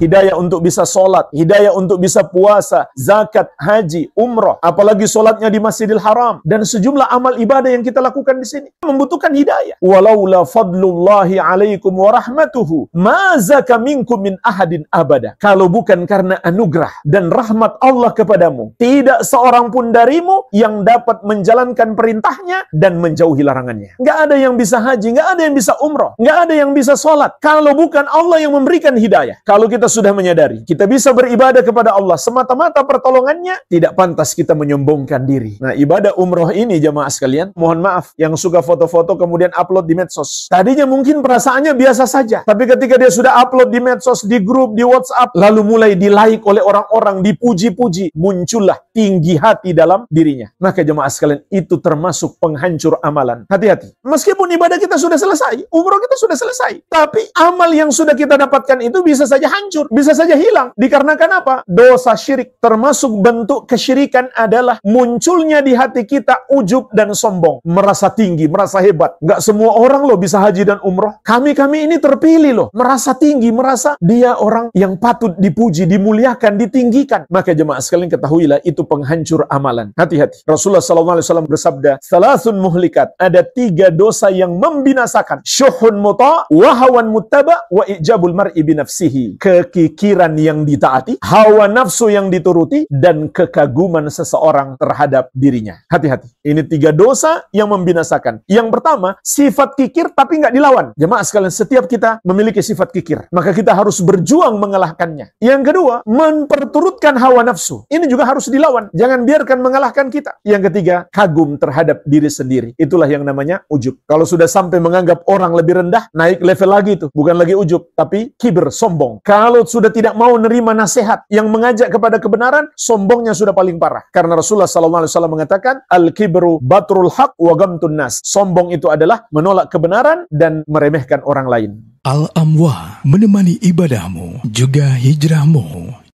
hidayah untuk bisa sholat, hidayah untuk bisa puasa, zakat, haji, umroh, apalagi sholatnya di Masjidil Haram, dan sejumlah amal ibadah yang kita lakukan di sini membutuhkan hidayah. Walaula fadlullahi alaikum warahmatuhu. Mazaka ma zaka minkum min ahadin abada. Kalau bukan karena anugerah dan rahmat Allah kepadamu, tidak seorang pun darimu yang dapat menjalankan perintahnya dan menjauhi larangannya. Gak ada yang bisa haji, gak ada yang bisa umroh, gak ada yang bisa sholat. Kalau bukan Allah yang memberikan hidayah. Kalau kita sudah menyadari kita bisa beribadah kepada Allah semata-mata pertolongannya, tidak pantas kita menyombongkan diri. Nah, ibadah umroh ini jamaah sekalian, mohon maaf yang suka foto-foto kemudian upload di medsos. Tadinya mungkin perasaannya biasa saja, tapi ketika dia sudah upload di medsos, di grup, di WhatsApp, lalu mulai di-like oleh orang-orang, dipuji-puji, muncullah tinggi hati dalam dirinya. Maka jemaah sekalian, itu termasuk penghancur amalan. Hati-hati. Meskipun ibadah kita sudah selesai, umroh kita sudah selesai, tapi amal yang sudah kita dapatkan itu bisa saja hancur hancur, bisa saja hilang. Dikarenakan apa? Dosa syirik termasuk bentuk kesyirikan adalah munculnya di hati kita ujub dan sombong, merasa tinggi, merasa hebat. Nggak semua orang loh bisa haji dan umroh. Kami-kami ini terpilih loh, merasa tinggi, merasa dia orang yang patut dipuji, dimuliakan, ditinggikan. Maka jemaah sekalian ketahuilah itu penghancur amalan. Hati-hati. Rasulullah SAW bersabda, Salasun muhlikat. Ada tiga dosa yang membinasakan. Syuhun muta, wahawan muttaba, wa ijabul mar'i binafsihi. Ke kekikiran yang ditaati, hawa nafsu yang dituruti, dan kekaguman seseorang terhadap dirinya. Hati-hati. Ini tiga dosa yang membinasakan. Yang pertama, sifat kikir tapi nggak dilawan. Jemaah sekalian, setiap kita memiliki sifat kikir. Maka kita harus berjuang mengalahkannya. Yang kedua, memperturutkan hawa nafsu. Ini juga harus dilawan. Jangan biarkan mengalahkan kita. Yang ketiga, kagum terhadap diri sendiri. Itulah yang namanya ujub. Kalau sudah sampai menganggap orang lebih rendah, naik level lagi itu. Bukan lagi ujub, tapi kiber, sombong. Kalau kalau sudah tidak mau nerima nasihat yang mengajak kepada kebenaran, sombongnya sudah paling parah. Karena Rasulullah Alaihi Wasallam mengatakan, Al-kibru batrul hak wa gamtun Sombong itu adalah menolak kebenaran dan meremehkan orang lain. Al-Amwa menemani ibadahmu, juga hijrahmu